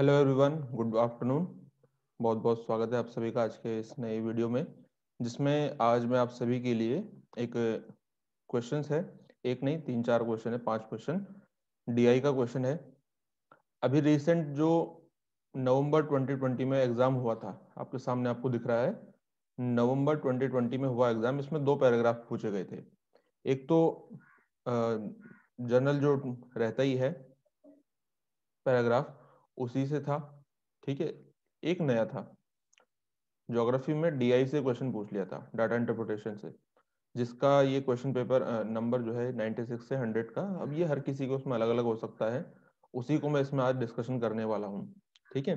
hello everyone good afternoon बहुत बहुत स्वागत है आप सभी का आज के इस नए वीडियो में जिसमें आज मैं आप सभी के लिए एक क्वेश्चंस है एक नहीं तीन चार क्वेश्चन है पांच क्वेश्चन डीआई का क्वेश्चन है अभी रिसेंट जो नवंबर 2020 में एग्जाम हुआ था आपके सामने आपको दिख रहा है नवंबर 2020 में हुआ एग्जाम इसमें दो पैराग्राफ पूछे गए थे एक तो जनरल जो रहता ही है पैराग्राफ उसी से था ठीक है एक नया था ज्योग्राफी में डीआई से क्वेश्चन पूछ लिया था डाटा इंटरप्रिटेशन से जिसका ये क्वेश्चन पेपर नंबर जो है 96 से 100 का अब ये हर किसी को उसमें अलग अलग हो सकता है उसी को मैं इसमें आज डिस्कशन करने वाला हूँ ठीक है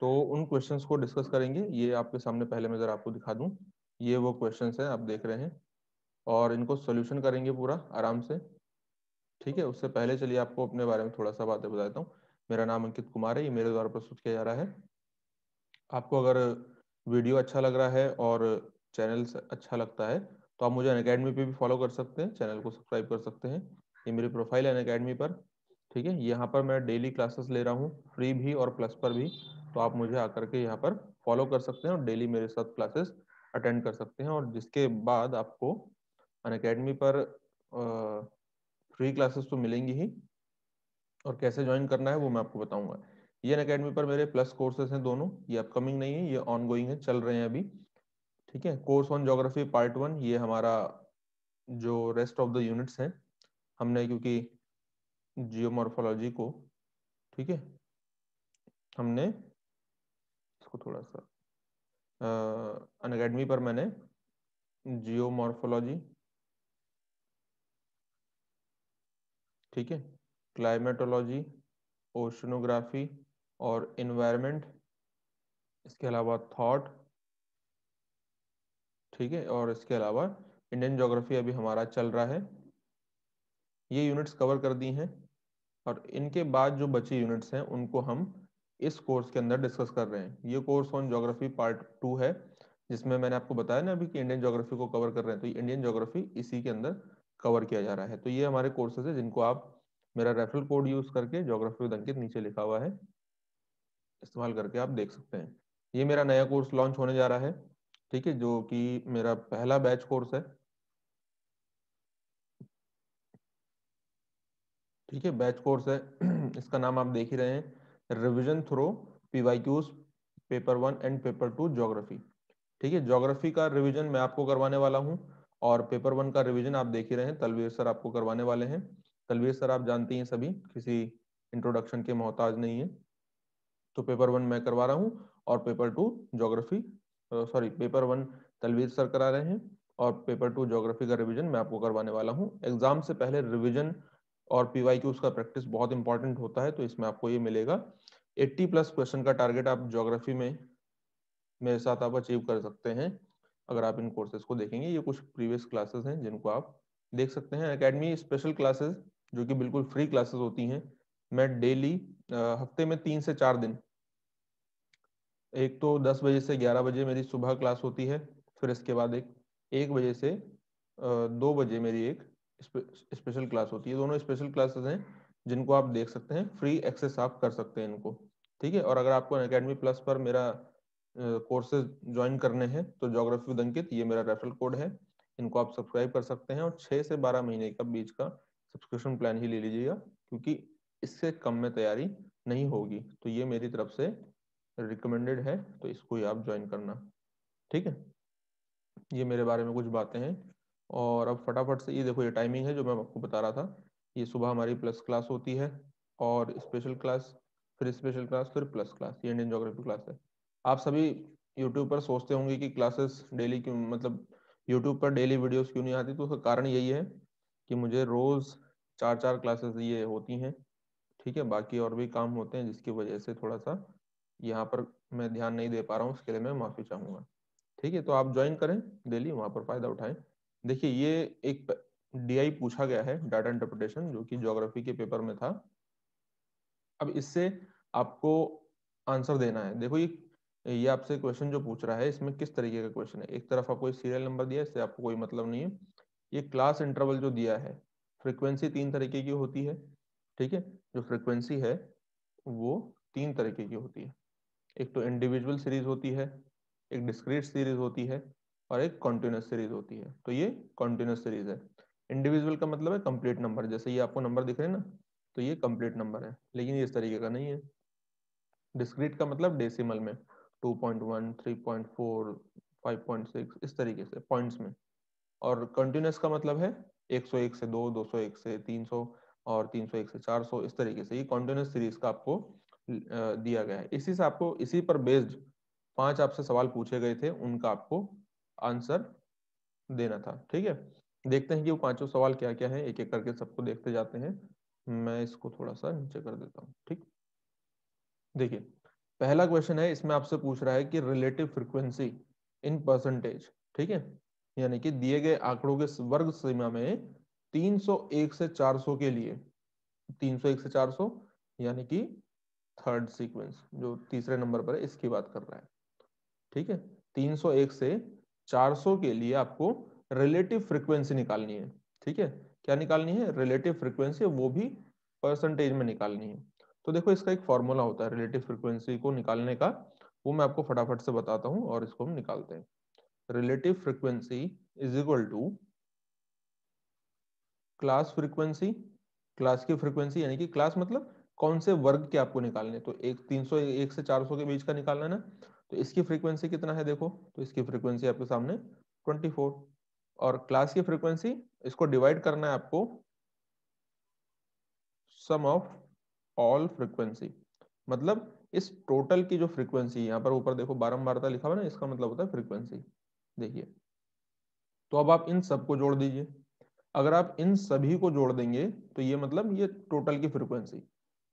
तो उन क्वेश्चंस को डिस्कस करेंगे ये आपके सामने पहले मैं जरा आपको दिखा दूँ ये वो क्वेश्चन है आप देख रहे हैं और इनको सोल्यूशन करेंगे पूरा आराम से ठीक है उससे पहले चलिए आपको अपने बारे में थोड़ा सा बातें बताता हूँ मेरा नाम अंकित कुमार है ये मेरे द्वारा प्रस्तुत किया जा रहा है आपको अगर वीडियो अच्छा लग रहा है और चैनल अच्छा लगता है तो आप मुझे अनकेडमी पर भी फॉलो कर सकते हैं चैनल को सब्सक्राइब कर सकते हैं ये मेरी प्रोफाइल है अन अकेडमी पर ठीक है यहाँ पर मैं डेली क्लासेस ले रहा हूँ फ्री भी और प्लस पर भी तो आप मुझे आकर के यहाँ पर फॉलो कर सकते हैं और डेली मेरे साथ क्लासेस अटेंड कर सकते हैं और जिसके बाद आपको अनकेडमी पर फ्री क्लासेस तो मिलेंगी ही और कैसे ज्वाइन करना है वो मैं आपको बताऊंगा ये अकेडमी पर मेरे प्लस कोर्सेज हैं दोनों ये अपकमिंग नहीं है ये ऑनगोइंग है चल रहे हैं अभी ठीक है course on geography part one ये हमारा जो रेस्ट ऑफ द यूनिट्स हैं हमने क्योंकि जियोमॉर्फोलॉजी को ठीक है हमने इसको थोड़ा सा अन अकेडमी पर मैंने जियोमॉर्फोलॉजी ठीक है क्लाइमेटोलॉजी ओशनोग्राफी और इन्वायरमेंट इसके अलावा थॉट ठीक है और इसके अलावा इंडियन जोग्राफी अभी हमारा चल रहा है ये यूनिट्स कवर कर दी हैं और इनके बाद जो बचे यूनिट्स हैं उनको हम इस कोर्स के अंदर डिस्कस कर रहे हैं ये course on geography part two है जिसमें मैंने आपको बताया ना अभी कि इंडियन जोग्राफी को कवर कर रहे हैं तो इंडियन जोग्राफी इसी के अंदर कवर किया जा रहा है तो ये हमारे कोर्सेज है जिनको आप मेरा रेफरल कोड यूज करके ज्योग्राफी विद अंकित नीचे लिखा हुआ है इस्तेमाल करके आप देख सकते हैं ये मेरा नया कोर्स लॉन्च होने जा रहा है ठीक है जो कि मेरा पहला बैच कोर्स है ठीक है बैच कोर्स है इसका नाम आप देख ही रहे हैं revision through PYQs paper one and paper two geography ठीक है ज्योग्राफी का रिविजन मैं आपको करवाने वाला हूँ और पेपर वन का रिविजन आप देख ही रहे हैं तलवीर सर आपको करवाने वाले हैं तलवीर सर आप जानते हैं सभी किसी इंट्रोडक्शन के मोहताज नहीं है तो पेपर वन मैं करवा रहा हूँ और paper two geography sorry paper one Talveer sir करा रहे हैं और पेपर टू जोग्राफी का रिविजन मैं आपको करवाने वाला हूँ एग्जाम से पहले रिविजन और पी वाई उसका प्रैक्टिस बहुत इंपॉर्टेंट होता है तो इसमें आपको ये मिलेगा 80 प्लस क्वेश्चन का टारगेट आप ज्योग्राफी में मेरे साथ आप अचीव कर सकते हैं अगर आप इन कोर्सेज को देखेंगे ये कुछ प्रीवियस क्लासेस हैं जिनको आप देख सकते हैं अकेडमी स्पेशल क्लासेस जो कि बिल्कुल फ्री क्लासेस होती हैं मैं डेली हफ्ते में तीन से चार दिन एक तो दस बजे से ग्यारह बजे मेरी सुबह क्लास होती है फिर इसके बाद एक एक बजे से दो बजे मेरी एक स्पेशल क्लास होती है दोनों स्पेशल क्लासेस हैं जिनको आप देख सकते हैं फ्री एक्सेस आप कर सकते हैं इनको ठीक है और अगर आपको अकेडमी प्लस पर मेरा कोर्सेज ज्वाइन करने हैं तो जोग्राफी विद अंकित ये मेरा रेफरल कोड है इनको आप सब्सक्राइब कर सकते हैं और छः से बारह महीने का बीच का सब्सक्रिप्शन प्लान ही ले लीजिएगा क्योंकि इससे कम में तैयारी नहीं होगी तो ये मेरी तरफ से रिकमेंडेड है तो इसको ही आप ज्वाइन करना ठीक है ये मेरे बारे में कुछ बातें हैं और अब फटाफट से ये देखो ये टाइमिंग है जो मैं आपको बता रहा था ये सुबह हमारी प्लस क्लास होती है और स्पेशल क्लास फिर स्पेशल क्लास फिर प्लस क्लास ये इंडियन जोग्राफी क्लास है आप सभी यूट्यूब पर सोचते होंगे कि क्लासेस डेली क्यों मतलब यूट्यूब पर डेली वीडियोस क्यों नहीं आती तो उसका कारण यही है कि मुझे रोज़ चार चार क्लासेस ये होती हैं ठीक है बाकी और भी काम होते हैं जिसकी वजह से थोड़ा सा यहाँ पर मैं ध्यान नहीं दे पा रहा हूँ उसके लिए मैं माफ़ी चाहूँगा ठीक है तो आप ज्वाइन करें डेली वहाँ पर फ़ायदा उठाएं देखिए ये एक डीआई पूछा गया है डाटा इंटरप्रिटेशन जो कि ज्योग्राफी के पेपर में था अब इससे आपको आंसर देना है देखो ये ये आपसे क्वेश्चन जो पूछ रहा है इसमें किस तरीके का क्वेश्चन है एक तरफ आपको सीरियल नंबर दिया इससे आपको कोई मतलब नहीं है ये क्लास इंटरवल जो दिया है फ्रिक्वेंसी तीन तरीके की होती है ठीक है जो फ्रिक्वेंसी है वो तीन तरीके की होती है एक तो इंडिविजुअल सीरीज होती है एक डिस्क्रीट सीरीज होती है और एक कॉन्टिन्यूस सीरीज होती है तो ये कॉन्टिन्यूस सीरीज है इंडिविजुअल का मतलब है कंप्लीट नंबर जैसे ये आपको नंबर दिख रहे हैं ना तो ये कंप्लीट नंबर है लेकिन ये इस तरीके का नहीं है डिस्क्रीट का मतलब डेसिमल में 2.1, 3.4, 5.6 इस तरीके से पॉइंट्स में और कंटिन्यूस का मतलब है 101 से 2 201 से 300 और 301 से 400 इस तरीके से ये कॉन्टिन्यूस सीरीज का आपको दिया गया है इसी से आपको इसी पर बेस्ड पांच आपसे सवाल पूछे गए थे उनका आपको आंसर देना था ठीक है देखते हैं कि वो पांचों सवाल क्या क्या है एक एक करके सबको देखते जाते हैं मैं इसको थोड़ा सा नीचे कर देता हूँ ठीक देखिए पहला क्वेश्चन है इसमें आपसे पूछ रहा है कि रिलेटिव फ्रिक्वेंसी इन परसेंटेज ठीक है यानी कि दिए गए आंकड़ों के वर्ग सीमा में 301 से 400 के लिए 301 से 400 यानी कि थर्ड सीक्वेंस जो तीसरे नंबर पर है इसकी बात कर रहा है ठीक है 301 से 400 के लिए आपको रिलेटिव फ्रीक्वेंसी निकालनी है ठीक है क्या निकालनी है रिलेटिव फ्रीक्वेंसी वो भी परसेंटेज में निकालनी है तो देखो इसका एक फॉर्मूला होता है रिलेटिव फ्रिक्वेंसी को निकालने का वो मैं आपको फटाफट से बताता हूँ और इसको हम निकालते हैं relative frequency is equal to class frequency class की फ्रीक्वेंसी यानी कि क्लास मतलब कौन से वर्ग के आपको निकालने तो एक तीन सौ एक से चार सौ के बीच का निकालना है ना तो इसकी फ्रीक्वेंसी कितना है देखो तो इसकी फ्रीक्वेंसी आपके सामने ट्वेंटी फोर और क्लास की फ्रीक्वेंसी इसको डिवाइड करना है आपको सम ऑफ ऑल फ्रीक्वेंसी मतलब इस टोटल की जो फ्रीक्वेंसी यहाँ पर ऊपर देखो बारम्बारता लिखा हुआ ना इसका मतलब होता है फ्रीक्वेंसी देखिए तो अब आप इन सबको जोड़ दीजिए अगर आप इन सभी को जोड़ देंगे तो ये मतलब ये टोटल की फ्रीक्वेंसी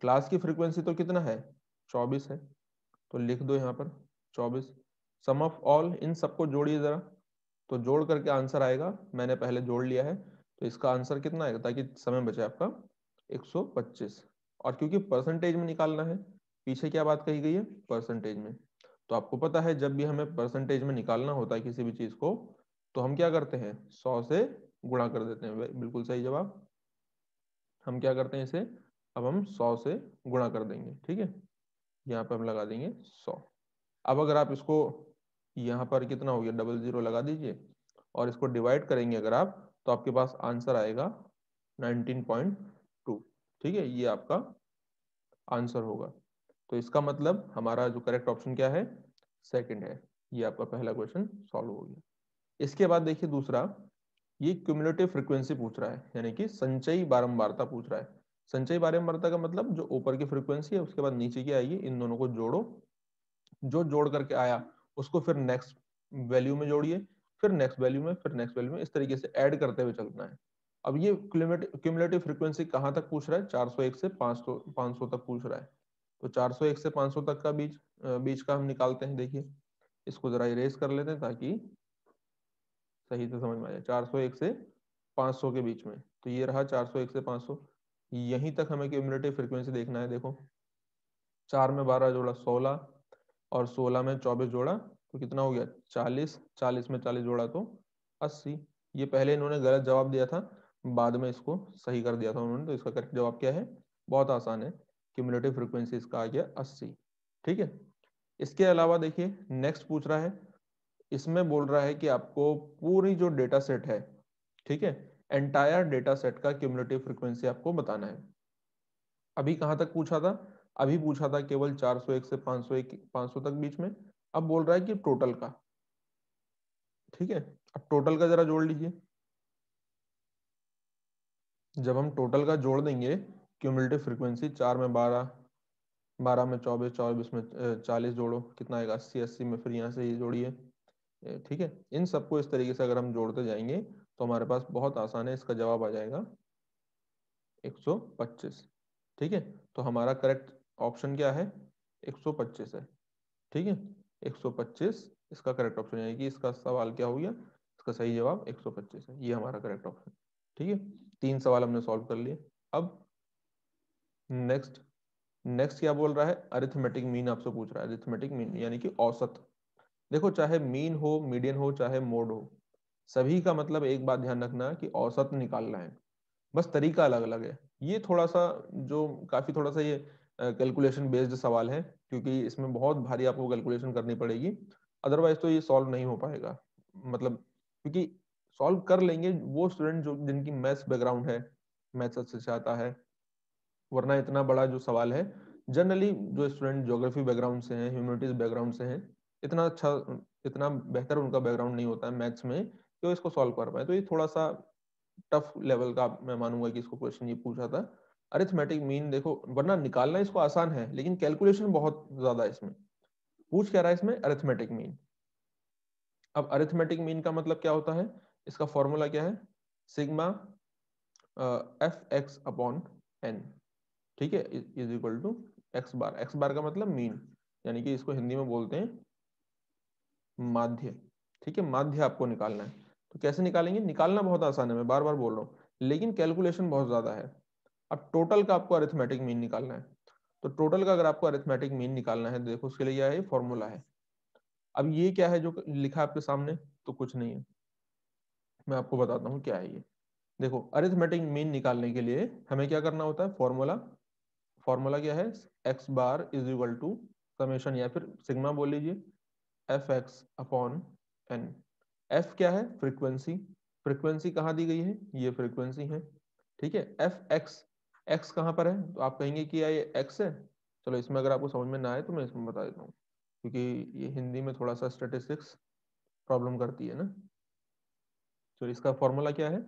क्लास की फ्रीक्वेंसी तो कितना है चौबीस है तो लिख दो यहाँ पर चौबीस सम ऑफ ऑल इन सबको जोड़िए जरा तो जोड़ करके आंसर आएगा मैंने पहले जोड़ लिया है तो इसका आंसर कितना आएगा ताकि समय बचे आपका 125 और क्योंकि परसेंटेज में निकालना है पीछे क्या बात कही गई है परसेंटेज में तो आपको पता है जब भी हमें परसेंटेज में निकालना होता है किसी भी चीज को तो हम क्या करते हैं सौ से गुणा कर देते हैं बिल्कुल सही जवाब हम क्या करते हैं इसे अब हम सौ से गुणा कर देंगे ठीक है यहाँ पर हम लगा देंगे सौ अब अगर आप इसको यहाँ पर कितना हो गया डबल जीरो लगा दीजिए और इसको डिवाइड करेंगे अगर आप तो आपके पास आंसर आएगा 19.2 ठीक है ये आपका आंसर होगा तो इसका मतलब हमारा जो करेक्ट ऑप्शन क्या है सेकंड है ये आपका पहला क्वेश्चन सॉल्व हो गया इसके बाद देखिए दूसरा ये क्यूमुलेटिव फ्रीक्वेंसी पूछ रहा है यानी कि संचयी बारंबारता पूछ रहा है संचयी बारंबारता का मतलब जो ऊपर की फ्रीक्वेंसी है उसके बाद नीचे की आएगी इन दोनों को जोड़ो जो जोड़ करके आया उसको फिर नेक्स्ट वैल्यू में जोड़िए फिर नेक्स्ट वैल्यू में फिर नेक्स्ट वैल्यू में इस तरीके से ऐड करते हुए चलना है अब ये क्यूमुलेटिव फ्रीक्वेंसी कहाँ तक पूछ रहा है 401 से 500 500 तक पूछ रहा है तो 401 से 500 तक का बीच बीच का हम निकालते हैं देखिए इसको जरा इरेज कर लेते हैं ताकि सही से समझ में आ जाए 401 से 500 के बीच में तो ये रहा 401 से 500 यहीं तक हमें क्यूमुलेटिव फ्रिक्वेंसी देखना है देखो चार में बारह जोड़ा सोलह और सोलह में चौबीस जोड़ा तो कितना हो गया चालीस चालीस में चालीस जोड़ा तो अस्सी ये पहले इन्होंने गलत जवाब दिया था बाद में इसको सही कर दिया था उन्होंने तो इसका करेक्ट जवाब क्या है बहुत आसान है क्यूमुलेटिव फ्रिक्वेंसी इसका आ गया अस्सी ठीक है इसके अलावा देखिए नेक्स्ट पूछ रहा है इसमें बोल रहा है कि आपको पूरी जो डेटा सेट है ठीक है एंटायर डेटा सेट का क्यूमुलेटिव फ्रिक्वेंसी आपको बताना है अभी कहाँ तक पूछा था अभी पूछा था केवल 401 से 501 500 तक बीच में अब बोल रहा है कि टोटल का ठीक है अब टोटल का जरा जोड़ लीजिए जब हम टोटल का जोड़ देंगे क्यूमुलेटिव फ्रिक्वेंसी चार में बारह बारह में चौबीस चौबीस में चालीस जोड़ो कितना आएगा अस्सी अस्सी में फिर यहाँ से ये जोड़िए ठीक है इन सबको इस तरीके से अगर हम जोड़ते जाएंगे तो हमारे पास बहुत आसान है इसका जवाब आ जाएगा 125 ठीक है तो हमारा करेक्ट ऑप्शन क्या है 125 है ठीक है 125 इसका करेक्ट ऑप्शन यानी कि इसका सवाल क्या हो गया इसका सही जवाब 125 है ये हमारा करेक्ट ऑप्शन ठीक है तीन सवाल हमने सॉल्व कर लिए अब नेक्स्ट नेक्स्ट क्या बोल रहा है अरिथमेटिक मीन आपसे पूछ रहा है अरिथमेटिक मीन यानी कि औसत देखो चाहे मीन हो मीडियन हो चाहे मोड हो सभी का मतलब एक बात ध्यान रखना कि औसत निकालना है बस तरीका अलग अलग है ये थोड़ा सा जो काफी थोड़ा सा ये कैलकुलेशन बेस्ड सवाल है क्योंकि इसमें बहुत भारी आपको कैलकुलेशन करनी पड़ेगी अदरवाइज तो ये सॉल्व नहीं हो पाएगा मतलब क्योंकि सॉल्व कर लेंगे वो स्टूडेंट जो जिनकी मैथ्स बैकग्राउंड है मैथ्स अच्छे से आता है वरना इतना बड़ा जो सवाल है जनरली जो स्टूडेंट ज्योग्राफी बैकग्राउंड से हैं ह्यूमनिटीज बैकग्राउंड से हैं इतना अच्छा इतना बेहतर उनका बैकग्राउंड नहीं होता है मैथ्स में कि वो इसको सॉल्व कर पाए तो ये थोड़ा सा टफ लेवल का मैं मानूंगा कि इसको क्वेश्चन ये पूछा था अरिथमेटिक मीन देखो वरना निकालना इसको आसान है लेकिन कैलकुलेशन बहुत ज्यादा इसमें पूछ क्या रहा है इसमें अरिथमेटिक मीन अब अरिथमेटिक मीन का मतलब क्या होता है इसका फॉर्मूला क्या है sigma F X upon N ठीक है is equal to X bar X bar का मतलब मीन यानी कि इसको हिंदी में बोलते हैं माध्य ठीक है माध्य आपको निकालना है तो कैसे निकालेंगे निकालना बहुत आसान है मैं बार बार बोल रहा हूँ लेकिन कैलकुलेशन बहुत ज्यादा है अब टोटल का आपको अरिथमेटिक मीन निकालना है तो टोटल का अगर आपको अरिथमेटिक मीन निकालना है तो देखो उसके लिए यह है फॉर्मूला है अब ये क्या है जो लिखा आपके सामने तो कुछ नहीं है मैं आपको बताता हूँ क्या है ये देखो अरिथमेटिक मीन निकालने के लिए हमें क्या करना होता है फॉर्मूला फॉर्मूला क्या है X bar is equal to summation या फिर सिग्मा बोल लीजिए F X upon N F क्या है फ्रीक्वेंसी फ्रीक्वेंसी कहाँ दी गई है ये फ्रीक्वेंसी है ठीक है एफ एक्स एक्स कहाँ पर है तो आप कहेंगे कि ये एक्स है चलो इसमें अगर आपको समझ में ना आए तो मैं इसमें बता देता हूँ क्योंकि ये हिंदी में थोड़ा सा स्टेटिस्टिक्स प्रॉब्लम करती है ना तो इसका फॉर्मूला क्या है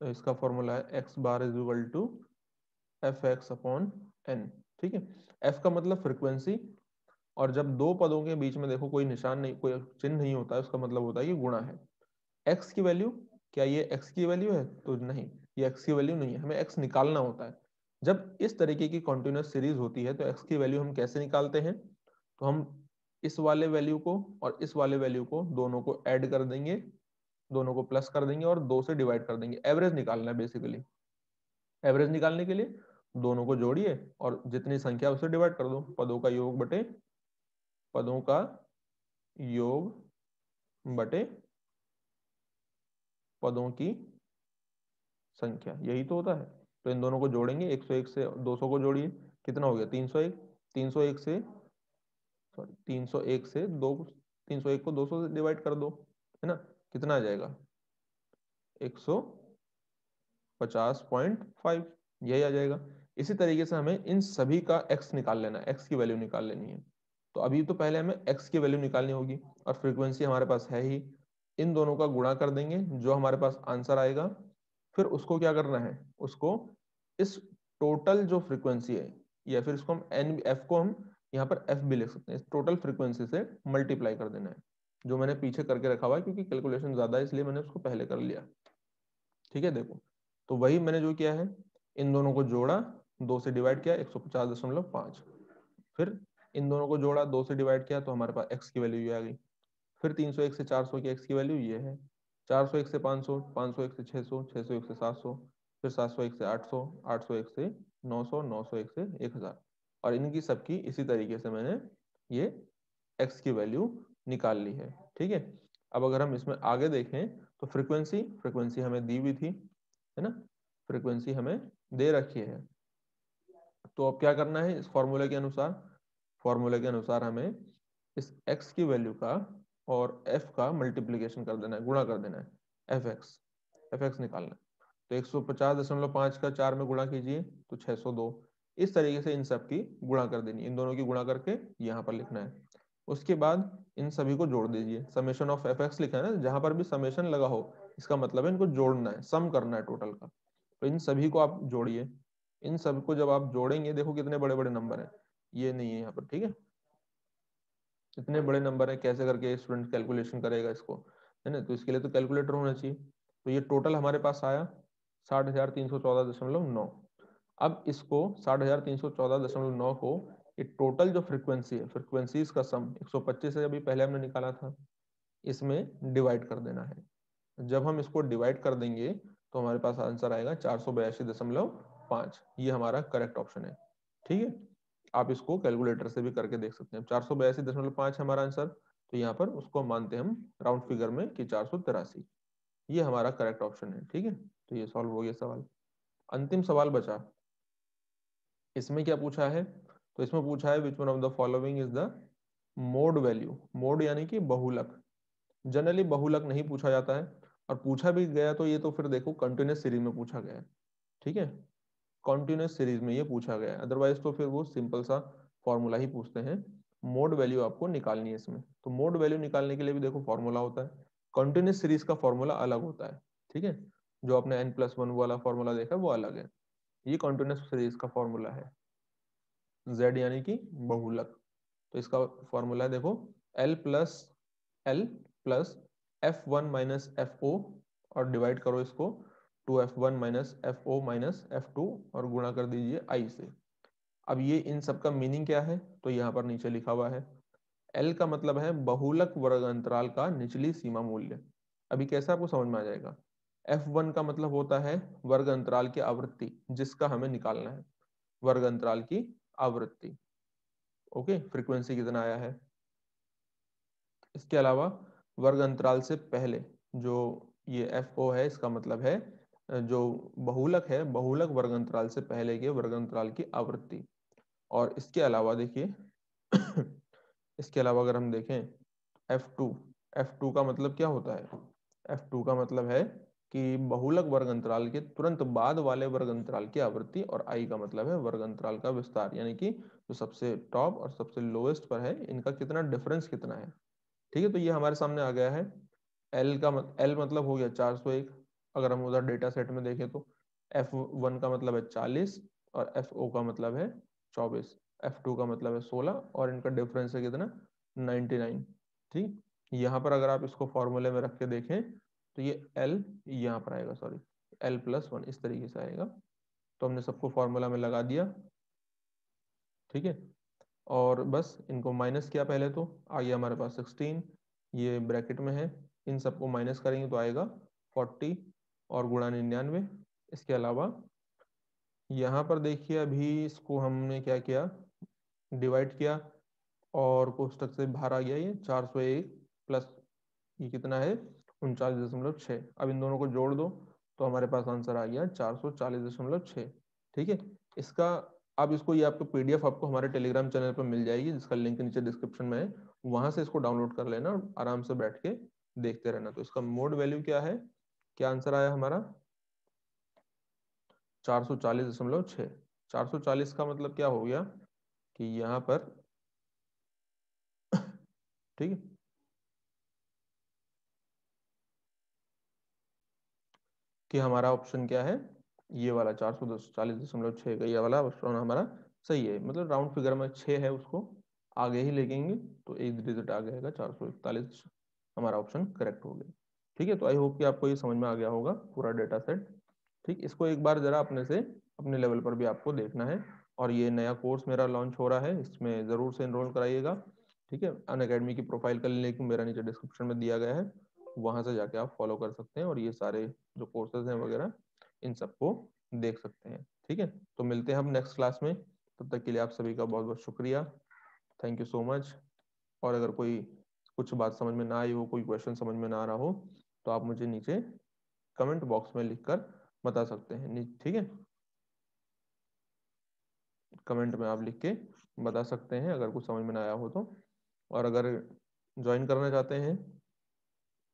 तो इसका फॉर्मूला है X bar is equal to F X upon N ठीक है एफ का मतलब फ्रिक्वेंसी और जब दो पदों के बीच में देखो कोई निशान नहीं कोई चिन्ह नहीं होता है उसका मतलब होता है कि गुणा है एक्स की वैल्यू क्या ये एक्स की वैल्यू है तो नहीं ये एक्स की वैल्यू नहीं है हमें एक्स निकालना होता है जब इस तरीके की कॉन्टिन्यूस सीरीज होती है तो एक्स की वैल्यू हम कैसे निकालते हैं तो हम इस वाले वैल्यू को और इस वाले वैल्यू को दोनों को ऐड कर देंगे दोनों को प्लस कर देंगे और दो से डिवाइड कर देंगे एवरेज निकालना है बेसिकली एवरेज निकालने के लिए दोनों को जोड़िए और जितनी संख्या उसे डिवाइड कर दो पदों का योग बटे पदों का योग बटे पदों की संख्या यही तो होता है तो इन दोनों को जोड़ेंगे 101 से 200 को जोड़िए कितना हो गया 301 301 से सॉरी 301 से दो 301 को 200 से डिवाइड कर दो है ना कितना आ जाएगा 150.5 यही आ जाएगा इसी तरीके से हमें इन सभी का एक्स निकाल लेना एक्स की वैल्यू निकाल लेनी है तो अभी तो पहले हमें एक्स की वैल्यू निकालनी होगी और फ्रिक्वेंसी हमारे पास है ही इन दोनों का गुणा कर देंगे जो हमारे पास आंसर आएगा फिर उसको क्या करना है उसको इस टोटल जो फ्रीक्वेंसी है या फिर इसको हम एन एफ को हम यहाँ पर एफ भी लिख सकते हैं टोटल फ्रिक्वेंसी से मल्टीप्लाई कर देना है जो मैंने पीछे करके रखा हुआ है क्योंकि कैलकुलेशन ज्यादा है इसलिए मैंने उसको पहले कर लिया ठीक है देखो तो वही मैंने जो किया है इन दोनों को जोड़ा दो से डिवाइड किया एक सौ पचास दशमलव पाँच फिर इन दोनों को जोड़ा दो से डिवाइड किया तो हमारे पास एक्स की वैल्यू ये आ गई फिर तीन सौ एक से चार सौ की एक्स की वैल्यू ये है चार सौ एक से पाँच सौ पाँच सौ एक से छः सौ छः सौ एक से सात सौ फिर सात सौ एक से आठ सौ आठ सौ एक से नौ सौ नौ सौ एक से एक हज़ार और इनकी सबकी इसी तरीके से मैंने ये एक्स की वैल्यू निकाल ली है ठीक है अब अगर हम इसमें आगे देखें तो फ्रिक्वेंसी फ्रिक्वेंसी हमें दी हुई थी है ना फ्रिक्वेंसी हमें दे रखी है तो अब क्या करना है इस फॉर्मूले के अनुसार फॉर्मूले के अनुसार हमें इस x की वैल्यू का और f का मल्टीप्लीकेशन कर देना है गुणा कर देना है एफ एक्स एफ एक्स निकालना है तो एक सौ पचास दशमलव पाँच का चार में गुणा कीजिए तो छः सौ दो इस तरीके से इन सब की गुणा कर देनी इन दोनों की गुणा करके यहाँ पर लिखना है उसके बाद इन सभी को जोड़ दीजिए समेशन ऑफ एफ एक्स लिखा है ना जहाँ पर भी समेशन लगा हो इसका मतलब है इनको जोड़ना है सम करना है टोटल का तो इन सभी को आप जोड़िए इन सबको जब आप जोड़ेंगे देखो कितने बड़े बड़े नंबर हैं ये नहीं है यहाँ पर ठीक है इतने बड़े नंबर है कैसे करके स्टूडेंट कैलकुलेशन करेगा इसको है ना तो इसके लिए तो कैलकुलेटर होना चाहिए तो ये टोटल हमारे पास आया साठ हजार तीन सौ चौदह दशमलव नौ अब इसको साठ हजार तीन सौ चौदह दशमलव नौ को ये टोटल जो फ्रिक्वेंसी है फ्रिक्वेंसी का सम 125 से अभी पहले हमने निकाला था इसमें डिवाइड कर देना है जब हम इसको डिवाइड कर देंगे तो हमारे पास आंसर आएगा चार सौ बयासी दशमलव पांच ये हमारा करेक्ट ऑप्शन है ठीक है आप इसको कैलकुलेटर से भी करके देख सकते हैं चार सौ बयासी दशमलव पांच हमारा आंसर तो यहाँ पर उसको मानते हैं हम राउंड फिगर में कि चार सौ तिरासी ये हमारा करेक्ट ऑप्शन है ठीक है तो ये सॉल्व हो गया सवाल अंतिम सवाल बचा इसमें क्या पूछा है तो इसमें पूछा है which one of the following is the mode value mode यानी कि बहुलक जनरली बहुलक नहीं पूछा जाता है और पूछा भी गया तो ये तो फिर देखो कंटिन्यूस सीरीज में पूछा गया है ठीक है कॉन्टिन्यूस सीरीज में ये पूछा गया है अदरवाइज तो फिर वो सिंपल सा फॉर्मूला ही पूछते हैं मोड वैल्यू आपको निकालनी है इसमें तो मोड वैल्यू निकालने के लिए भी देखो फॉर्मूला होता है कॉन्टिन्यूस सीरीज का फॉर्मूला अलग होता है ठीक है जो आपने एन प्लस वन वाला फॉर्मूला देखा वो अलग है ये कॉन्टिन्यूस सीरीज का फॉर्मूला है जेड यानी कि बहुलक तो इसका फॉर्मूला है देखो L plus L plus F one minus F O और डिवाइड करो इसको two F one minus F O minus F two और गुणा कर दीजिए आई से अब ये इन सब का मीनिंग क्या है तो यहाँ पर नीचे लिखा हुआ है एल का मतलब है बहुलक वर्ग अंतराल का निचली सीमा मूल्य अभी कैसे आपको समझ में आ जाएगा एफ वन का मतलब होता है वर्ग अंतराल की आवृत्ति जिसका हमें निकालना है वर्ग अंतराल की आवृत्ति ओके फ्रीक्वेंसी कितना आया है इसके अलावा वर्ग अंतराल से पहले जो ये एफ ओ है इसका मतलब है जो बहुलक है बहुलक वर्ग अंतराल से पहले के वर्ग अंतराल की आवृत्ति और इसके अलावा देखिए इसके अलावा अगर हम देखें F2 F2 का मतलब क्या होता है F2 का मतलब है कि बहुलक वर्ग अंतराल के तुरंत बाद वाले वर्ग अंतराल की आवृत्ति और आई का मतलब है वर्ग अंतराल का विस्तार यानी कि जो सबसे टॉप और सबसे लोएस्ट पर है इनका कितना डिफरेंस कितना है ठीक है तो ये हमारे सामने आ गया है एल का एल मतलब हो गया चार अगर हम उधर डेटा सेट में देखें तो एफ वन का मतलब है चालीस और एफ ओ का मतलब है चौबीस एफ टू का मतलब है सोलह और इनका डिफरेंस है कितना नाइनटी नाइन ठीक यहाँ पर अगर आप इसको फॉर्मूले में रख के देखें तो ये एल यहाँ पर आएगा सॉरी एल प्लस वन इस तरीके से आएगा तो हमने सबको फॉर्मूला में लगा दिया ठीक है और बस इनको माइनस किया पहले तो आ गया हमारे पास सिक्सटीन ये ब्रैकेट में है इन सबको माइनस करेंगे तो आएगा फोर्टी और गुणा निन्यानवे इसके अलावा यहाँ पर देखिए अभी इसको हमने क्या किया डिवाइड किया और कोष्टक से बाहर आ गया ये चार सौ एक प्लस ये कितना है उनचालीस दशमलव छः अब इन दोनों को जोड़ दो तो हमारे पास आंसर आ गया चार सौ चालीस दशमलव छः ठीक है इसका अब इसको ये आपको पीडीएफ आपको हमारे टेलीग्राम चैनल पर मिल जाएगी जिसका लिंक नीचे डिस्क्रिप्शन में है वहां से इसको डाउनलोड कर लेना आराम से बैठ के देखते रहना तो इसका मोड वैल्यू क्या है क्या आंसर आया हमारा चार सौ चालीस दशमलव छ चार सौ चालीस का मतलब क्या हो गया कि यहाँ पर ठीक है कि हमारा ऑप्शन क्या है ये वाला चार सौ दस चालीस दशमलव छ का ये वाला ऑप्शन हमारा सही है मतलब राउंड फिगर में छ है उसको आगे ही लेकेंगे तो एक रिजल्ट आ जाएगा चार सौ इकतालीस हमारा ऑप्शन करेक्ट हो गया ठीक है तो आई होप कि आपको ये समझ में आ गया होगा पूरा डेटा सेट ठीक इसको एक बार जरा अपने से अपने लेवल पर भी आपको देखना है और ये नया कोर्स मेरा लॉन्च हो रहा है इसमें ज़रूर से इनरोल कराइएगा ठीक है अन अकेडमी की प्रोफाइल का लिंक मेरा नीचे डिस्क्रिप्शन में दिया गया है वहाँ से जाके आप फॉलो कर सकते हैं और ये सारे जो कोर्सेज हैं वगैरह इन सबको देख सकते हैं ठीक है तो मिलते हैं हम नेक्स्ट क्लास में तब तक के लिए आप सभी का बहुत बहुत शुक्रिया थैंक यू सो मच और अगर कोई कुछ बात समझ में ना आई हो कोई क्वेश्चन समझ में ना आ रहा हो तो आप मुझे नीचे कमेंट बॉक्स में लिखकर बता सकते हैं ठीक है कमेंट में आप लिख के बता सकते हैं अगर कुछ समझ में ना आया हो तो और अगर ज्वाइन करना चाहते हैं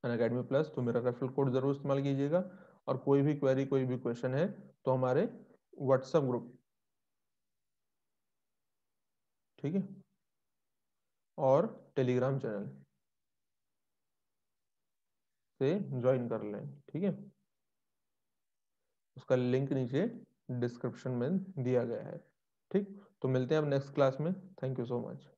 अन अकेडमी प्लस तो मेरा रेफरल कोड जरूर इस्तेमाल कीजिएगा और कोई भी क्वेरी कोई भी क्वेश्चन है तो हमारे व्हाट्सएप ग्रुप ठीक है और टेलीग्राम चैनल से ज्वाइन कर लें ठीक है उसका लिंक नीचे डिस्क्रिप्शन में दिया गया है ठीक तो मिलते हैं अब नेक्स्ट क्लास में थैंक यू सो मच